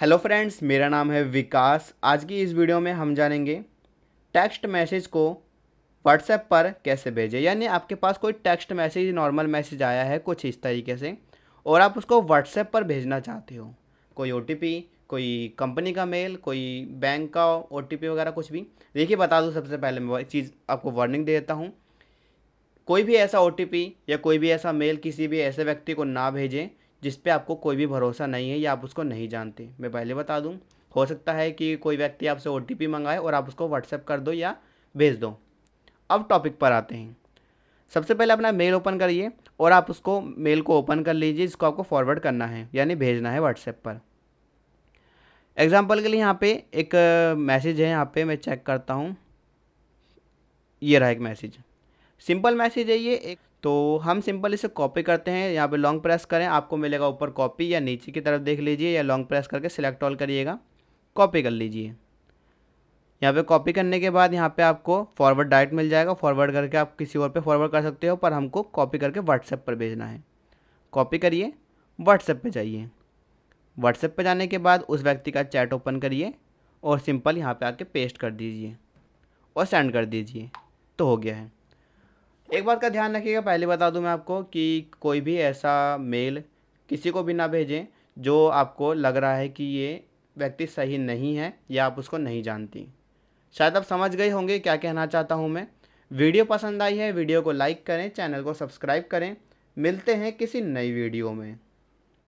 hello friends मेरा नाम है विकास आज की इस वीडियो में हम जानेंगे टेक्स्ट मैसेज को व्हाट्सएप पर कैसे भेजें यानी आपके पास कोई टेक्स्ट मैसेज नॉर्मल मैसेज आया है कुछ इस तरीके से और आप उसको व्हाट्सएप पर भेजना चाहते हो कोई ओ कोई कंपनी का मेल कोई बैंक का ओ वगैरह कुछ भी देखिए बता दूँ सबसे पहले मैं चीज़ आपको वार्निंग दे देता हूँ कोई भी ऐसा ओ या कोई भी ऐसा मेल किसी भी ऐसे व्यक्ति को ना भेजें जिस पे आपको कोई भी भरोसा नहीं है या आप उसको नहीं जानते मैं पहले बता दूँ हो सकता है कि कोई व्यक्ति आपसे ओ टी मंगाए और आप उसको व्हाट्सएप कर दो या भेज दो अब टॉपिक पर आते हैं सबसे पहले अपना मेल ओपन करिए और आप उसको मेल को ओपन कर लीजिए जिसको आपको फॉरवर्ड करना है यानी भेजना है व्हाट्सएप पर एग्ज़ाम्पल के लिए यहाँ पे एक मैसेज है यहाँ पे मैं चेक करता हूँ ये रहा एक मैसेज सिंपल मैसेज है ये एक तो हम सिंपल इसे कॉपी करते हैं यहाँ पे लॉन्ग प्रेस करें आपको मिलेगा ऊपर कॉपी या नीचे की तरफ देख लीजिए या लॉन्ग प्रेस करके सिलेक्ट ऑल करिएगा कॉपी कर लीजिए यहाँ पे कॉपी करने के बाद यहाँ पे आपको फॉरवर्ड डायरेक्ट मिल जाएगा फॉरवर्ड करके आप किसी और पे फॉरवर्ड कर सकते हो पर हमको कॉपी करके व्हाट्सएप पर भेजना है कॉपी करिए व्हाट्सएप पर जाइए व्हाट्सएप पर जाने के बाद उस व्यक्ति का चैट ओपन करिए और सिंपल यहाँ पर आके पेस्ट कर दीजिए और सेंड कर दीजिए तो हो गया है एक बात का ध्यान रखिएगा पहले बता दूं मैं आपको कि कोई भी ऐसा मेल किसी को भी ना भेजें जो आपको लग रहा है कि ये व्यक्ति सही नहीं है या आप उसको नहीं जानती शायद आप समझ गए होंगे क्या कहना चाहता हूँ मैं वीडियो पसंद आई है वीडियो को लाइक करें चैनल को सब्सक्राइब करें मिलते हैं किसी नई वीडियो में